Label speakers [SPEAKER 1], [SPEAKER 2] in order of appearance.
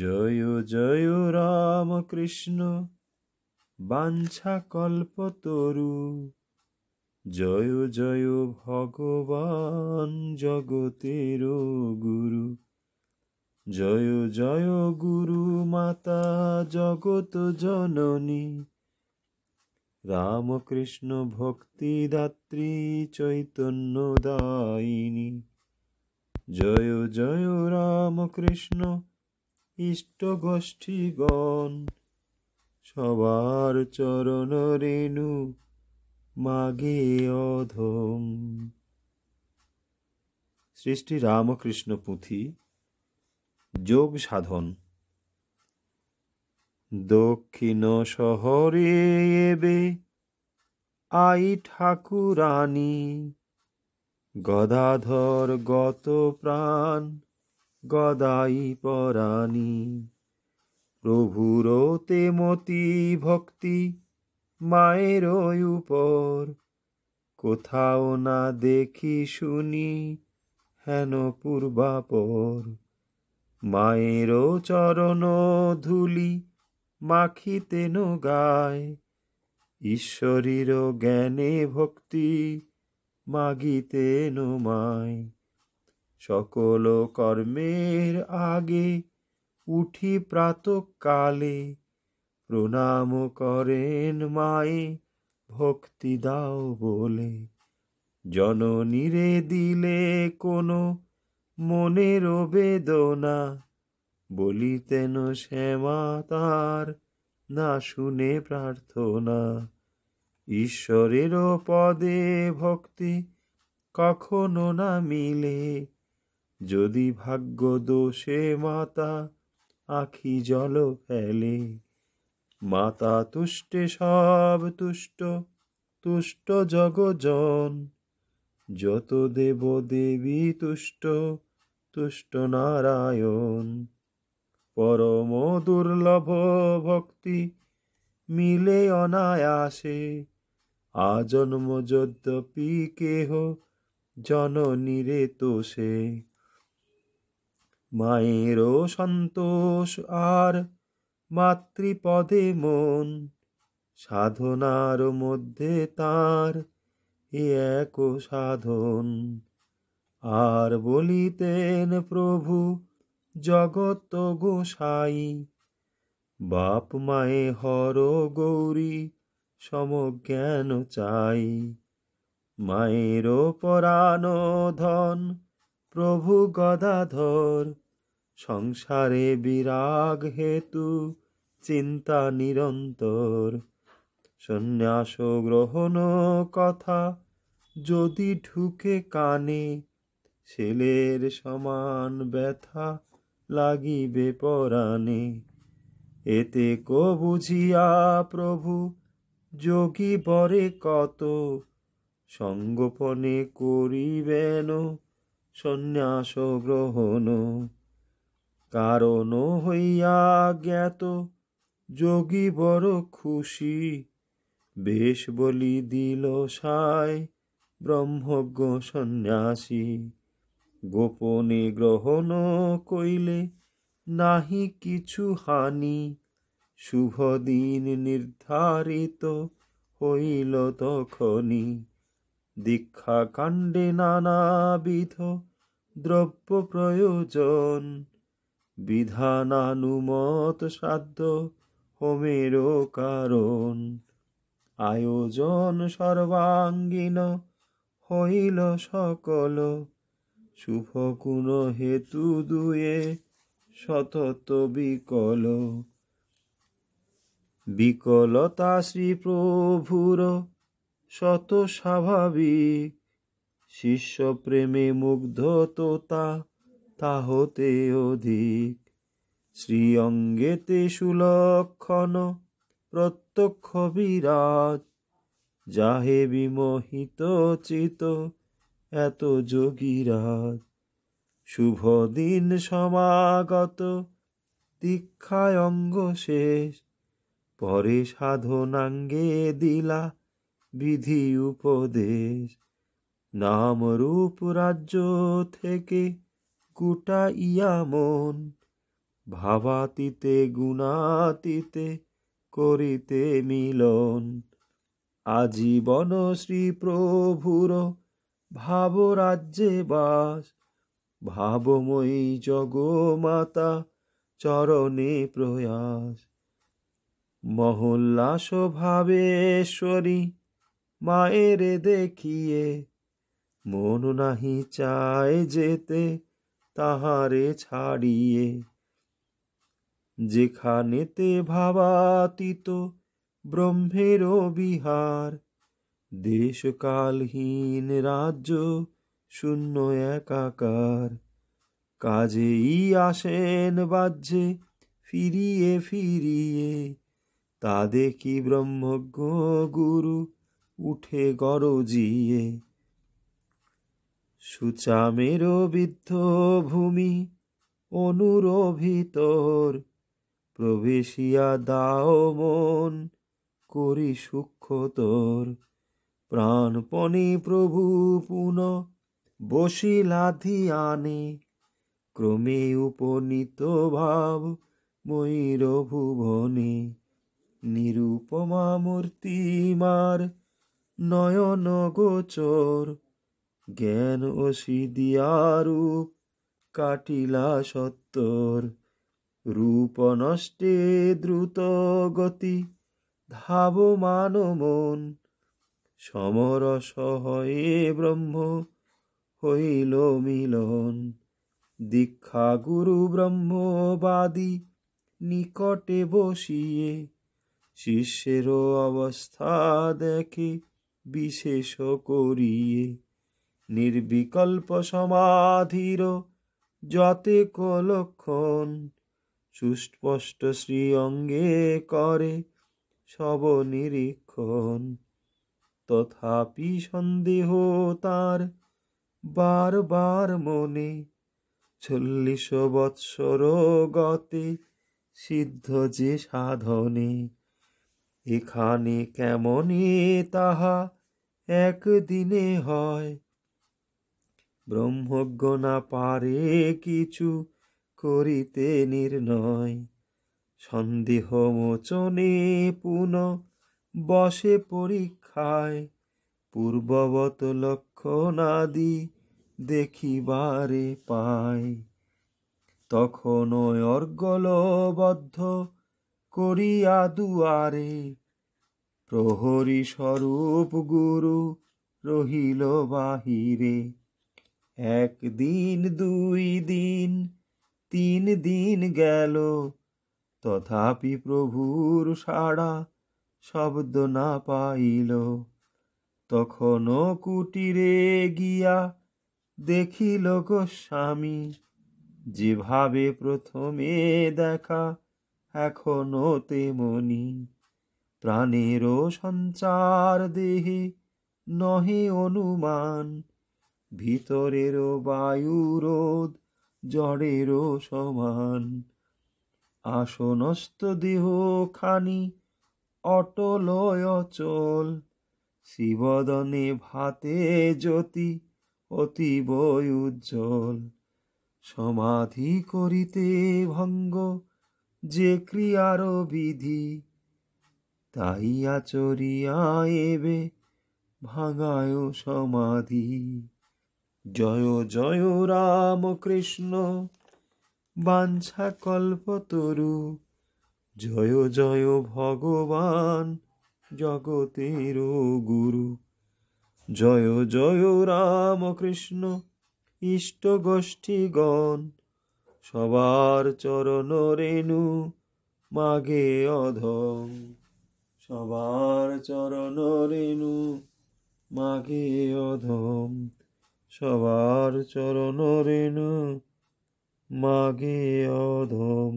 [SPEAKER 1] জয় জয় রাম কৃষ্ণ বাঞ্ছা কল্পতরু জয় জয় ভগবান জগতের গুরু জয় জয় গুরু মাতা জগত জননী রামকৃষ্ণ ভক্তিদাত্রী চৈতন্য দায়িনী জয় জয় রামকৃষ্ণ গোষ্ঠীগণ সবার চরণ রেণু মাগে অধম সৃষ্টি রামকৃষ্ণ পুঁথি যোগ সাধন দক্ষিণ শহরে এবে আই ঠাকুরানী গদাধর গত প্রাণ গদাই পরাণী প্রভুর তেমতি ভক্তি মায়ের উপর কোথাও না দেখি শুনি হেন পূর্বাপর মায়ের চরণ ধুলি মাখিতেন গায় ঈশ্বরীর জ্ঞানে ভক্তি মাগিতে মায় সকল কর্মের আগে উঠি প্রাতকালে প্রণাম করেন মায়ে ভক্তি দাও বলে জননীরে দিলে কোনো মনের বেদনা বলিতেন শ্যামা তার না শুনে প্রার্থনা ঈশ্বরেরও পদে ভক্তি কখনো না মিলে যদি ভাগ্য দোষে মাতা আখি জল ফেলে মাতা তুষ্টে সব তুষ্ট তুষ্ট জগজন যত দেব দেবী তুষ্ট তুষ্ট নারায়ণ পরম দুর্লভ ভক্তি মিলে অনায়াসে আজন্ম যদ্যপি কেহ জননীরে তোষে মায়েরও সন্তোষ আর মাতৃপদে মন সাধনার মধ্যে তার এ এক সাধন আর বলিতেন প্রভু জগত গোসাই বাপ মায়ে হর গৌরী সমজ্ঞান চাই মায়েরও পরাণ ধন প্রভু গদাধর সংসারে বিরাগ হেতু চিন্তা নিরন্তর সন্ন্যাস গ্রহণ কথা যদি ঢুকে কানে ছেলের সমান ব্যথা লাগিবে পরাণে এতে কো বুঝিয়া প্রভু যোগী বরে কত সঙ্গোপনে করিবেন সন্ন্যাস গ্রহণ কারণ হইয়া জ্ঞাত যোগী বড় খুশি বেশ বলি দিল সায় ব্রহ্মজ্ঞ সন্ন্যাসী গোপনে গ্রহণ কইলে নাহি কিছু হানি শুভ দিন নির্ধারিত হইল তখনই কাণ্ডে নানাবিধ দ্রব্য প্রয়োজন বিধানানুমত সাধ্য হোমেরও কারণ আয়োজন সর্বাঙ্গীন হইল সকল শুভ কোন হেতু দুয়ে সতত বিকল বিকলতা শ্রী প্রভুর শত স্বাভাবিক শিষ্য প্রেমে তা তাহতে অধিক শ্রী অঙ্গেতে সুলক্ষণ প্রত্যক্ষ বিরাজ যাহে বিমোহিত চিত এত যোগীরাজ শুভ দিন সমাগত দীক্ষায় অঙ্গ শেষ পরে সাধনাঙ্গে দিলা বিধি উপদেশ নামরূপ রাজ্য থেকে কুটা ইয়ামন ভাবাতিতে গুণাতিতে করিতে মিলন আজীবন শ্রী প্রভুর রাজ্যে বাস ভাবময়ী মাতা চরণে প্রয়াস মহল্লা স্বভাবেশ্বরী মায়ের দেখিয়ে মন নাহি চায় যেতে তাহারে ছাড়িয়ে যেখানেতে ভাবাতীত ব্রহ্মের বিহার দেশকালহীন রাজ্য শূন্য একাকার কাজেই আসেন বাজ্যে ফিরিয়ে ফিরিয়ে তা দেখি ব্রহ্মজ্ঞ গুরু উঠে গরজিয়ে সুচামের বিদ্ধ ভূমি অনুরভিতর প্রবেশিয়া দাও মন করি সূক্ষতর প্রাণপণে প্রভু পুন বসিলাধি ক্রমে উপনীত ভাব ময়ূর ভুবনে নিরুপমা মূর্তিমার নয়ন গোচর জ্ঞান অসিদিয়ারূপ কাটিলা সত্তর রূপ নষ্টে দ্রুত গতি মান মন সমর হয়ে ব্রহ্ম হইল মিলন দীক্ষা গুরু ব্রহ্মবাদী নিকটে বসিয়ে শিষ্যেরও অবস্থা দেখে বিশেষ করিয়ে নির্বিকল্প সমাধির যতে লক্ষণ সুস্পষ্ট শ্রী অঙ্গে করে সব নিরীক্ষণ তথাপি সন্দেহ তার বারবার মনে চল্লিশ বৎসর গতে সিদ্ধ যে সাধনে এখানে কেমনে তাহা একদিনে হয় ব্রহ্মজ্ঞ না পারে কিছু করিতে নির্ণয় সন্দেহ মোচনে পুন বসে পরীক্ষায় পূর্ববত লক্ষণাদি দেখিবারে পায় তখন অর্গলবদ্ধ করিয়া দুয়ারে প্রহরী স্বরূপ গুরু রহিল বাহিরে একদিন দুই দিন তিন দিন গেল তথাপি প্রভুর সাড়া শব্দ না পাইল তখনও কুটিরে গিয়া দেখিল গোস্বামী যেভাবে প্রথমে দেখা এখনো তেমনি প্রাণেরও সঞ্চার দেহে নহে অনুমান ভিতরেরও বায়ুরোধ জড়েরও সমান আসনস্ত দেহ খানি অটল অচল শিবদনে ভাতে জ্যোতি অতিবয় উজ্জ্বল সমাধি করিতে ভঙ্গ যে ক্রিয়ার বিধি তাই আচরিয়া এবে ভাঙায় সমাধি জয় জয় রাম কৃষ্ণ বাঞ্ছা কল্পতরু জয় জয় ভগবান জগতের গুরু জয় জয় রাম কৃষ্ণ ইষ্ট গোষ্ঠীগণ সবার চরণ রেণু মাগে অধম সবার চরণ রেণু মাগে অধম সবার চরণ রেণু মাগে অধম